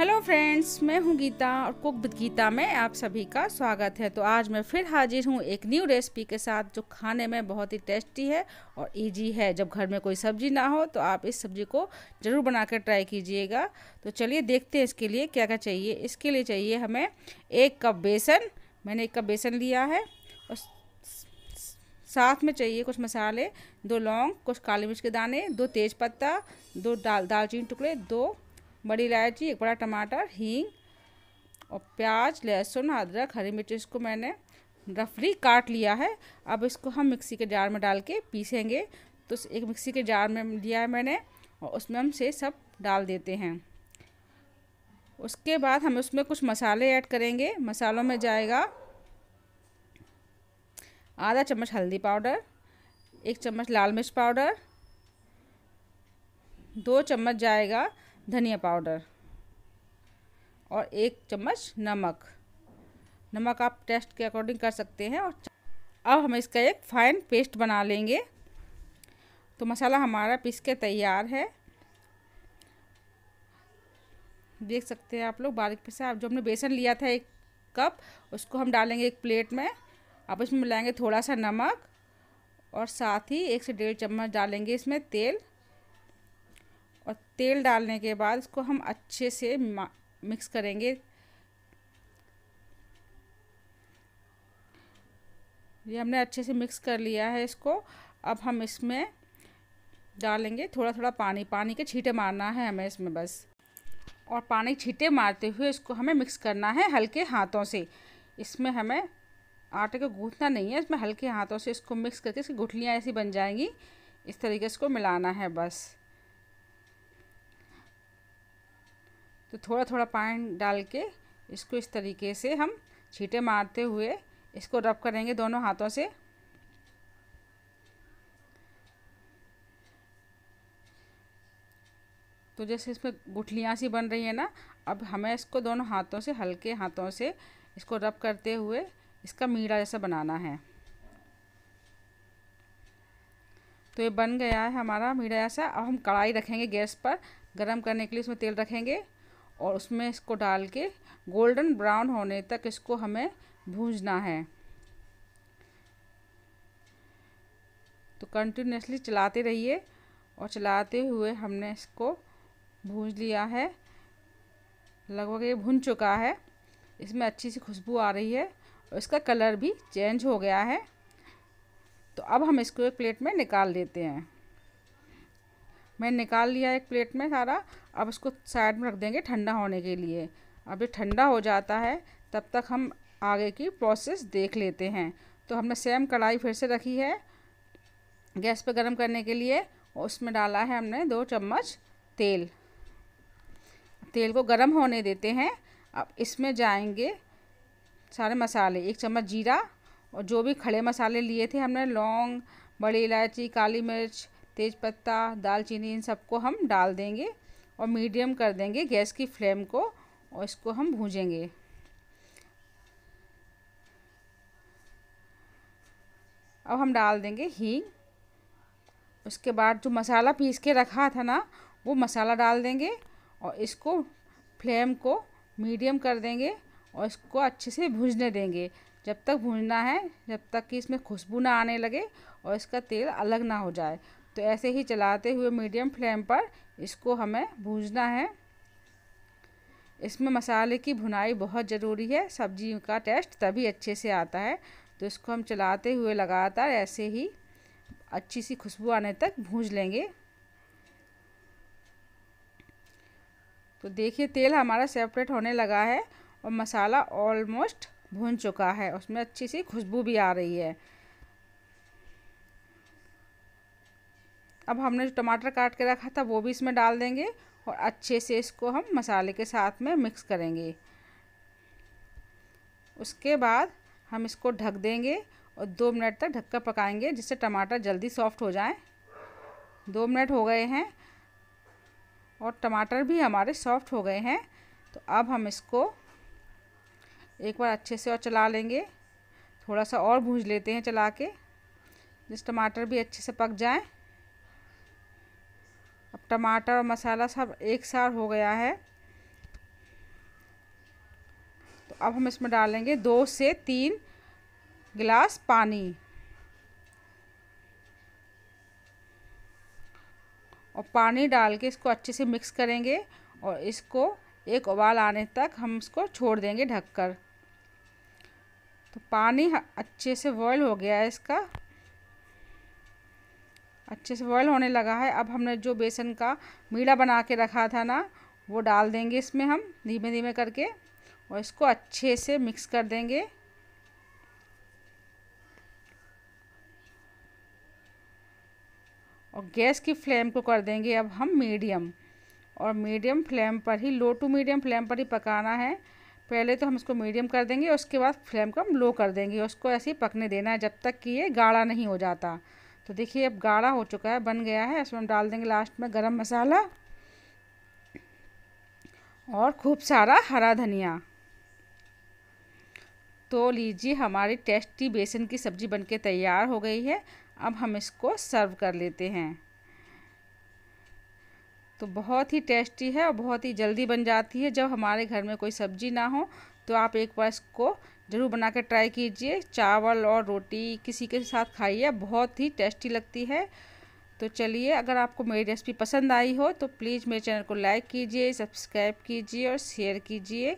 hello friends मैं हूं गीता और कुक विद गीता में आप सभी का स्वागत है तो आज मैं फिर हाजिर हूं एक न्यू रेसिपी के साथ जो खाने में बहुत ही टेस्टी है और इजी है जब घर में कोई सब्जी ना हो तो आप इस सब्जी को ज़रूर बनाकर ट्राई कीजिएगा तो चलिए देखते हैं इसके लिए क्या क्या चाहिए इसके लिए चाहिए हमें एक कप बेसन मैंने एक कप बेसन लिया है और साथ में चाहिए कुछ मसाले दो लौंग कुछ काली मिर्च के दाने दो तेज़पत्ता दो दाल दालचीनी टुकड़े दो बड़ी इलायची एक बड़ा टमाटर हींग और प्याज लहसुन अदरक हरी मिर्च इसको मैंने रफली काट लिया है अब इसको हम मिक्सी के जार में डाल के पीसेंगे तो एक मिक्सी के जार में लिया है मैंने और उसमें हम से सब डाल देते हैं उसके बाद हम उसमें कुछ मसाले ऐड करेंगे मसालों में जाएगा आधा चम्मच हल्दी पाउडर एक चम्मच लाल मिर्च पाउडर दो चम्मच जाएगा धनिया पाउडर और एक चम्मच नमक नमक आप टेस्ट के अकॉर्डिंग कर सकते हैं और अब हम इसका एक फाइन पेस्ट बना लेंगे तो मसाला हमारा पीस के तैयार है देख सकते हैं आप लोग बारीक आप जो हमने बेसन लिया था एक कप उसको हम डालेंगे एक प्लेट में आप इसमें मिलाएंगे थोड़ा सा नमक और साथ ही एक से डेढ़ चम्मच डालेंगे इसमें तेल और तेल डालने के बाद इसको हम अच्छे से मिक्स करेंगे ये हमने अच्छे से मिक्स कर लिया है इसको अब हम इसमें डालेंगे थोड़ा थोड़ा पानी पानी के छींटे मारना है हमें इसमें बस और पानी छींटे मारते हुए इसको हमें मिक्स करना है हल्के हाथों से इसमें हमें आटे को गूंथना नहीं है इसमें हल्के हाथों से इसको मिक्स करके इसकी गुठलियाँ ऐसी बन जाएंगी इस तरीके से इसको मिलाना है बस तो थोड़ा थोड़ा पानी डाल के इसको इस तरीके से हम छीटे मारते हुए इसको रब करेंगे दोनों हाथों से तो जैसे इसमें गुठलियाँ सी बन रही है ना अब हमें इसको दोनों हाथों से हल्के हाथों से इसको रब करते हुए इसका मीड़ा जैसा बनाना है तो ये बन गया है हमारा मीड़ा जैसा अब हम कढ़ाई रखेंगे गैस पर गरम करने के लिए उसमें तेल रखेंगे और उसमें इसको डाल के गोल्डन ब्राउन होने तक इसको हमें भूंजना है तो कंटिन्यूसली चलाते रहिए और चलाते हुए हमने इसको भूज लिया है लगभग ये भुन चुका है इसमें अच्छी सी खुशबू आ रही है और इसका कलर भी चेंज हो गया है तो अब हम इसको एक प्लेट में निकाल लेते हैं मैंने निकाल लिया एक प्लेट में सारा अब इसको साइड में रख देंगे ठंडा होने के लिए अब ये ठंडा हो जाता है तब तक हम आगे की प्रोसेस देख लेते हैं तो हमने सेम कढ़ाई फिर से रखी है गैस पर गर्म करने के लिए और उसमें डाला है हमने दो चम्मच तेल तेल को गर्म होने देते हैं अब इसमें जाएंगे सारे मसाले एक चम्मच जीरा और जो भी खड़े मसाले लिए थे हमने लौंग बड़ी इलायची काली मिर्च तेज़पत्ता दालचीनी इन सबको हम डाल देंगे और मीडियम कर देंगे गैस की फ्लेम को और इसको हम भूजेंगे अब हम डाल देंगे हींग उसके बाद जो मसाला पीस के रखा था ना वो मसाला डाल देंगे और इसको फ्लेम को मीडियम कर देंगे और इसको अच्छे से भूजने देंगे जब तक भूनना है जब तक कि इसमें खुशबू ना आने लगे और इसका तेल अलग ना हो जाए तो ऐसे ही चलाते हुए मीडियम फ्लेम पर इसको हमें भूजना है इसमें मसाले की भुनाई बहुत ज़रूरी है सब्जी का टेस्ट तभी अच्छे से आता है तो इसको हम चलाते हुए लगातार ऐसे ही अच्छी सी खुशबू आने तक भूज लेंगे तो देखिए तेल हमारा सेपरेट होने लगा है और मसाला ऑलमोस्ट भून चुका है उसमें अच्छी सी खुशबू भी आ रही है अब हमने जो टमाटर काट के रखा था वो भी इसमें डाल देंगे और अच्छे से इसको हम मसाले के साथ में मिक्स करेंगे उसके बाद हम इसको ढक देंगे और दो मिनट तक ढककर पकाएंगे जिससे टमाटर जल्दी सॉफ्ट हो जाए दो मिनट हो गए हैं और टमाटर भी हमारे सॉफ्ट हो गए हैं तो अब हम इसको एक बार अच्छे से और चला लेंगे थोड़ा सा और भूज लेते हैं चला के जिस टमाटर भी अच्छे से पक जाएँ टमाटर और मसाला सब एक साथ हो गया है तो अब हम इसमें डालेंगे दो से तीन गिलास पानी और पानी डाल के इसको अच्छे से मिक्स करेंगे और इसको एक उबाल आने तक हम इसको छोड़ देंगे ढककर तो पानी अच्छे से बॉयल हो गया है इसका अच्छे से बॉयल होने लगा है अब हमने जो बेसन का मीड़ा बना के रखा था ना वो डाल देंगे इसमें हम धीमे धीमे करके और इसको अच्छे से मिक्स कर देंगे और गैस की फ्लेम को कर देंगे अब हम मीडियम और मीडियम फ्लेम पर ही लो टू मीडियम फ्लेम पर ही पकाना है पहले तो हम इसको मीडियम कर देंगे उसके बाद फ्लेम को हम लो कर देंगे उसको ऐसे ही पकने देना है जब तक कि ये गाढ़ा नहीं हो जाता तो देखिए अब गाढ़ा हो चुका है बन गया है इसमें हम डाल देंगे लास्ट में गरम मसाला और खूब सारा हरा धनिया तो लीजिए हमारी टेस्टी बेसन की सब्ज़ी बनके तैयार हो गई है अब हम इसको सर्व कर लेते हैं तो बहुत ही टेस्टी है और बहुत ही जल्दी बन जाती है जब हमारे घर में कोई सब्ज़ी ना हो तो आप एक बार इसको ज़रूर बना कर ट्राई कीजिए चावल और रोटी किसी के साथ खाइए बहुत ही टेस्टी लगती है तो चलिए अगर आपको मेरी रेसिपी पसंद आई हो तो प्लीज़ मेरे चैनल को लाइक कीजिए सब्सक्राइब कीजिए और शेयर कीजिए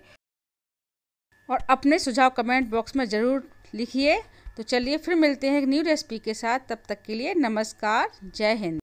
और अपने सुझाव कमेंट बॉक्स में ज़रूर लिखिए तो चलिए फिर मिलते हैं एक न्यू रेसिपी के साथ तब तक के लिए नमस्कार जय हिंद